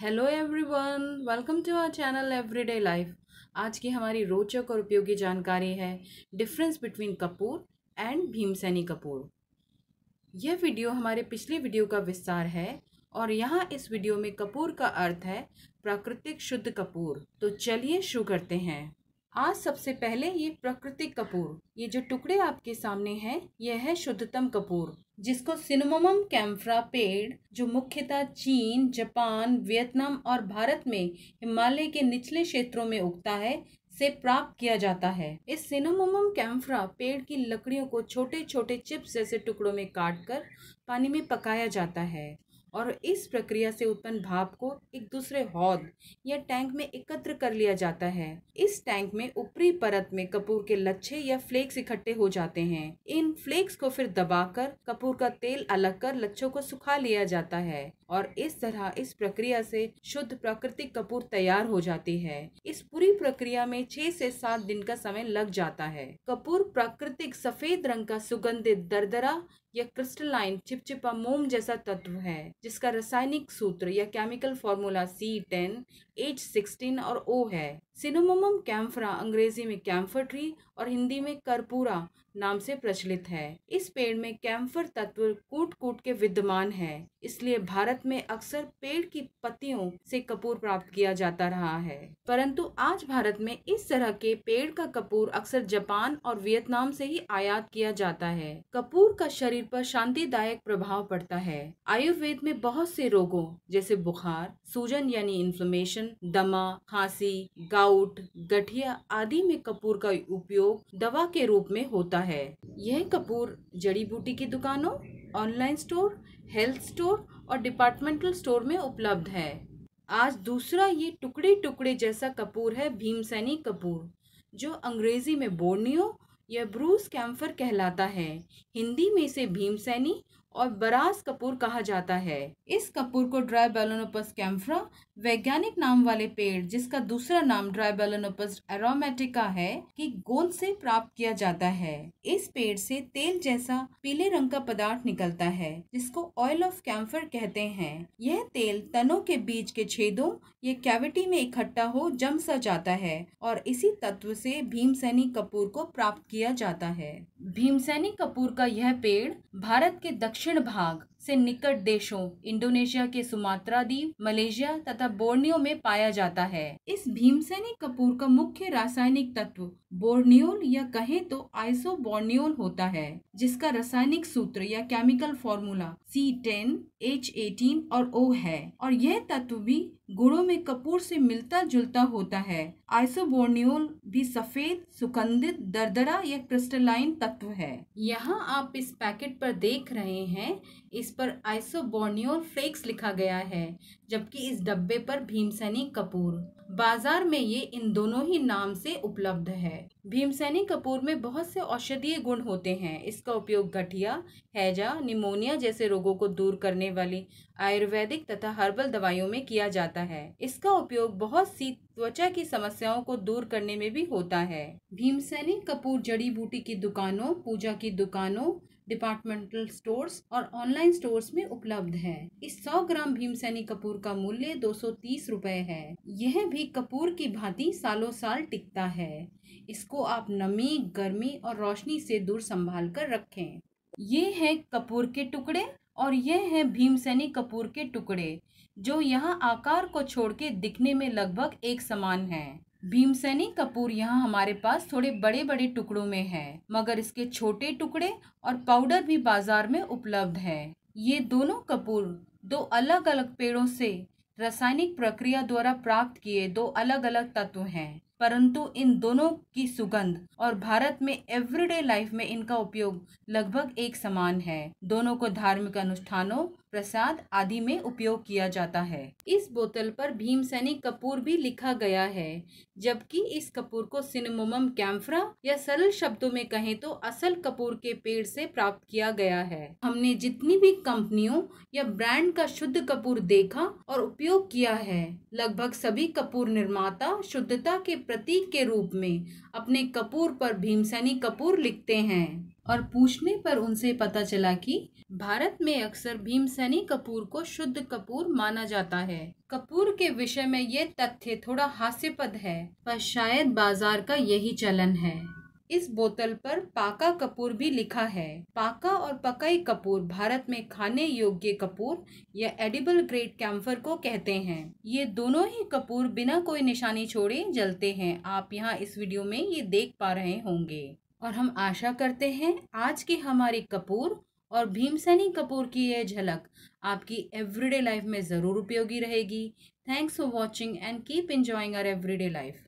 hello everyone welcome to our channel everyday life आज की हमारी रोचक और उपयोगी जानकारी है difference between kapur and Bhimseni kapur यह वीडियो हमारे पिछले वीडियो का विस्तार है और यहाँ इस वीडियो में कपूर का अर्थ है प्राकृतिक शुद्ध कपूर तो चलिए शुरू करते हैं आज सबसे पहले ये प्राकृतिक कपूर ये जो टुकड़े आपके सामने हैं यह है शुद्धतम कपूर जिसको सिनेमोमम कैम्फ्रा पेड़ जो मुख्यतः चीन जापान वियतनाम और भारत में हिमालय के निचले क्षेत्रों में उगता है से प्राप्त किया जाता है इस सिनोमोमम कैम्फ्रा पेड़ की लकड़ियों को छोटे छोटे चिप्स जैसे टुकड़ों में काटकर पानी में पकाया जाता है और इस प्रक्रिया से उत्पन्न भाप को एक दूसरे हौद या टैंक में एकत्र कर लिया जाता है इस टैंक में ऊपरी परत में कपूर के लच्छे या फ्लेक्स इकट्ठे हो जाते हैं इन फ्लेक्स को फिर दबाकर कपूर का तेल अलग कर लच्छों को सुखा लिया जाता है और इस तरह इस प्रक्रिया से शुद्ध प्राकृतिक कपूर तैयार हो जाती है इस पूरी प्रक्रिया में छह से सात दिन का समय लग जाता है कपूर प्राकृतिक सफेद रंग का सुगंधित दरदरा या क्रिस्टलाइन चिपचिपा मोम जैसा तत्व है जिसका रासायनिक सूत्र या chemical formula C ten H sixteen और ओ है सिनोमम कैम्फरा अंग्रेजी में कैम्फर ट्री और हिंदी में करपूरा नाम से प्रचलित है इस पेड़ में कैम्फर तत्व कूट कूट के विद्यमान है इसलिए भारत में अक्सर पेड़ की पत्तियों से कपूर प्राप्त किया जाता रहा है परंतु आज भारत में इस तरह के पेड़ का कपूर अक्सर जापान और वियतनाम से ही आयात किया जाता है कपूर का शरीर पर शांतिदायक प्रभाव पड़ता है आयुर्वेद में बहुत से रोगों जैसे बुखार सूजन यानी इन्फ्लेमेशन दमा खांसी गाव गाउट गठिया आदि में कपूर का उपयोग दवा के रूप में होता है यह कपूर जड़ी बूटी की दुकानों ऑनलाइन स्टोर हेल्थ स्टोर और डिपार्टमेंटल स्टोर में उपलब्ध है आज दूसरा ये टुकड़े टुकड़े जैसा कपूर है भीमसैनी कपूर जो अंग्रेजी में बोर्नियो या ब्रूस कैम्फर कहलाता है हिंदी में इसे भीमसैनी और बरास कपूर कहा जाता है इस कपूर को ड्राई बैलोनोपस कैम्फ्रा वैज्ञानिक नाम वाले पेड़ जिसका दूसरा नाम ड्राई बेलोनोपस एरोमेटिका है की गोंद से प्राप्त किया जाता है इस पेड़ से तेल जैसा पीले रंग का पदार्थ निकलता है जिसको ऑयल ऑफ कैम्फर कहते हैं यह तेल तनों के बीच के छेदों या कैविटी में इकट्ठा हो जम सा जाता है और इसी तत्व से भीमसैनी कपूर को प्राप्त किया जाता है भीमसैनी कपूर का यह पेड़ भारत के दक्षिण दक्षिण भाग से निकट देशों इंडोनेशिया के सुमात्रा द्वीप मलेशिया तथा बोर्नियो में पाया जाता है इस भीमसेनी कपूर का मुख्य रासायनिक तत्व बोर्नियोल या कहे तो आइसो बोर्नियोल होता है जिसका रासायनिक सूत्र या chemical formula C ten H eighteen और ओ है और यह तत्व भी गुड़ों में कपूर से मिलता जुलता होता है आइसोबोर्नियोल भी सफेद सुगंधित दरदरा या क्रिस्टलाइन तत्व है यहाँ आप इस पैकेट पर देख रहे हैं इस इस पर आइसोबोर्नियोर फ्लेक्स लिखा गया है जबकि इस डब्बे पर भीमसैनी कपूर बाजार में ये इन दोनों ही नाम से उपलब्ध है भीमसैनी कपूर में बहुत से औषधीय गुण होते हैं इसका उपयोग गठिया हैजा निमोनिया जैसे रोगों को दूर करने वाली आयुर्वेदिक तथा हर्बल दवाइयों में किया जाता है इसका उपयोग बहुत सी त्वचा की समस्याओं को दूर करने में भी होता है भीमसैनी कपूर जड़ी बूटी की दुकानों पूजा की दुकानों डिपार्टमेंटल स्टोर्स और ऑनलाइन स्टोर्स में उपलब्ध है इस 100 ग्राम भीम सैनी कपूर का मूल्य दो सौ है यह भी कपूर की भांति सालों साल टिकता है इसको आप नमी गर्मी और रोशनी से दूर संभाल कर रखें ये है कपूर के टुकड़े और यह है भीमसैनी कपूर के टुकड़े जो यहाँ आकार को छोड़ के दिखने में लगभग एक समान है भीमसेनी कपूर यहाँ हमारे पास थोड़े बड़े बड़े टुकड़ों में है मगर इसके छोटे टुकड़े और पाउडर भी बाजार में उपलब्ध है ये दोनों कपूर दो अलग अलग पेड़ों से रासायनिक प्रक्रिया द्वारा प्राप्त किए दो अलग अलग तत्व हैं परंतु इन दोनों की सुगंध और भारत में एवरीडे लाइफ में इनका उपयोग लगभग एक समान है दोनों को धार्मिक अनुष्ठानों प्रसाद आदि में उपयोग किया जाता है इस बोतल पर भीम कपूर भी लिखा गया है जबकि इस कपूर को सिनेमोम कैम्फ्रा या सरल शब्दों में कहें तो असल कपूर के पेड़ से प्राप्त किया गया है हमने जितनी भी कंपनियों या ब्रांड का शुद्ध कपूर देखा और उपयोग किया है लगभग सभी कपूर निर्माता शुद्धता के प्रतीक के रूप में अपने कपूर पर भीम कपूर लिखते हैं और पूछने पर उनसे पता चला कि भारत में अक्सर सैनी कपूर को शुद्ध कपूर माना जाता है कपूर के विषय में ये तथ्य थोड़ा हास्यपद है पर शायद बाजार का यही चलन है इस बोतल पर पाका कपूर भी लिखा है पाका और पकाई कपूर भारत में खाने योग्य कपूर या एडिबल ग्रेट कैम्फर को कहते हैं ये दोनों ही कपूर बिना कोई निशानी छोड़े जलते हैं आप यहाँ इस वीडियो में ये देख पा रहे होंगे और हम आशा करते हैं आज की हमारी कपूर और भीमसेनी कपूर की यह झलक आपकी एवरीडे लाइफ में ज़रूर उपयोगी रहेगी thanks for watching and keep enjoying our everyday life